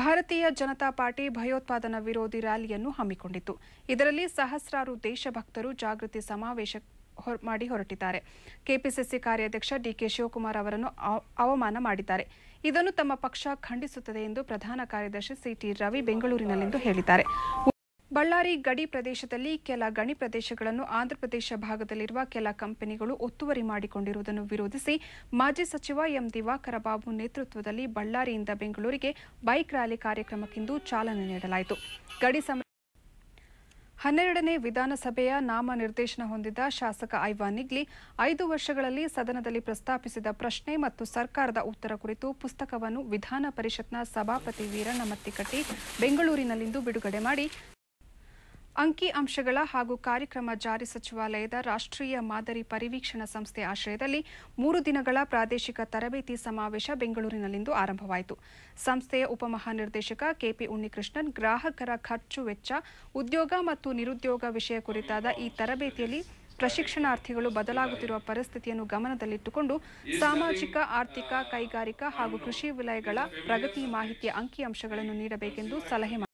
ಭಾರತೀಯ ಜನತಾ ಪಾರ್ಟಿ ಭಯೋತ್ಪಾದನಾ ವಿರೋಧಿ ರ್ಯಾಲಿಯನ್ನು ಹಮ್ಮಿಕೊಂಡಿತು ಇದರಲ್ಲಿ ಸಹಸ್ರಾರು ದೇಶಭಕ್ತರು ಜಾಗೃತಿ ಸಮಾವೇಶ ಮಾಡಿ ಹೊರಟಿದ್ದಾರೆ ಕೆಪಿಸಿಸಿ ಕಾರ್ಯಾಧ್ಯಕ್ಷ ಡಿಕೆ ಶಿವಕುಮಾರ್ ಅವರನ್ನು ಅವಮಾನ ಮಾಡಿದ್ದಾರೆ ಇದನ್ನು ತಮ್ಮ ಪಕ್ಷ ಖಂಡಿಸುತ್ತದೆ ಎಂದು ಪ್ರಧಾನ ಕಾರ್ಯದರ್ಶಿ ಸಿಟಿ ರವಿ ಬೆಂಗಳೂರಿನಲ್ಲಿಂದು ಹೇಳಿದ್ದಾರೆ ಬಳ್ಳಾರಿ ಗಡಿ ಪ್ರದೇಶದಲ್ಲಿ ಕೆಲ ಗಣಿ ಪ್ರದೇಶಗಳನ್ನು ಆಂಧ್ರಪ್ರದೇಶ ಭಾಗದಲ್ಲಿರುವ ಕೆಲ ಕಂಪನಿಗಳು ಒತ್ತುವರಿ ಮಾಡಿಕೊಂಡಿರುವುದನ್ನು ವಿರೋಧಿಸಿ ಮಾಜಿ ಸಚಿವ ಎಂ ದಿವಾಕರ ಬಾಬು ನೇತೃತ್ವದಲ್ಲಿ ಬಳ್ಳಾರಿಯಿಂದ ಬೆಂಗಳೂರಿಗೆ ಬೈಕ್ ರ್ಯಾಲಿ ಕಾರ್ಯಕ್ರಮಕ್ಕಿಂದು ಚಾಲನೆ ನೀಡಲಾಯಿತು ಗಡಿ ಸಮ ಹನ್ನೆರಡನೇ ವಿಧಾನಸಭೆಯ ನಾಮನಿರ್ದೇಶನ ಹೊಂದಿದ್ದ ಶಾಸಕ ಐವಾ ನಿಗ್ಲಿ ಐದು ವರ್ಷಗಳಲ್ಲಿ ಸದನದಲ್ಲಿ ಪ್ರಸ್ತಾಪಿಸಿದ ಪ್ರಶ್ನೆ ಮತ್ತು ಸರ್ಕಾರದ ಉತ್ತರ ಕುರಿತು ಪುಸ್ತಕವನ್ನು ವಿಧಾನ ಪರಿಷತ್ನ ಸಭಾಪತಿ ವೀರಣ್ಣ ಮತ್ತಿಕಟ್ಟಿ ಬೆಂಗಳೂರಿನಲ್ಲಿಂದು ಬಿಡುಗಡೆ ಮಾಡಿ ಅಂಕಿ ಅಂಶಗಳ ಹಾಗೂ ಕಾರ್ಯಕ್ರಮ ಜಾರಿ ಸಚಿವಾಲಯದ ರಾಷ್ಟ್ರೀಯ ಮಾದರಿ ಪರಿವೀಕ್ಷಣಾ ಸಂಸ್ಥೆ ಆಶ್ರಯದಲ್ಲಿ ಮೂರು ದಿನಗಳ ಪ್ರಾದೇಶಿಕ ತರಬೇತಿ ಸಮಾವೇಶ ಬೆಂಗಳೂರಿನಲ್ಲಿಂದು ಆರಂಭವಾಯಿತು ಸಂಸ್ಥೆಯ ಉಪಮಹಾನಿರ್ದೇಶಕ ಕೆಪಿ ಉಣ್ಣಿಕೃಷ್ಣನ್ ಗ್ರಾಹಕರ ಖರ್ಚು ವೆಚ್ಚ ಉದ್ಯೋಗ ಮತ್ತು ನಿರುದ್ಯೋಗ ವಿಷಯ ಕುರಿತಾದ ಈ ತರಬೇತಿಯಲ್ಲಿ ಪ್ರಶಿಕ್ಷಣಾರ್ಥಿಗಳು ಬದಲಾಗುತ್ತಿರುವ ಪರಿಸ್ಥಿತಿಯನ್ನು ಗಮನದಲ್ಲಿಟ್ಟುಕೊಂಡು ಸಾಮಾಜಿಕ ಆರ್ಥಿಕ ಕೈಗಾರಿಕಾ ಹಾಗೂ ಕೃಷಿ ವಲಯಗಳ ಪ್ರಗತಿ ಮಾಹಿತಿಯ ಅಂಕಿಅಂಶಗಳನ್ನು ನೀಡಬೇಕೆಂದು ಸಲಹೆ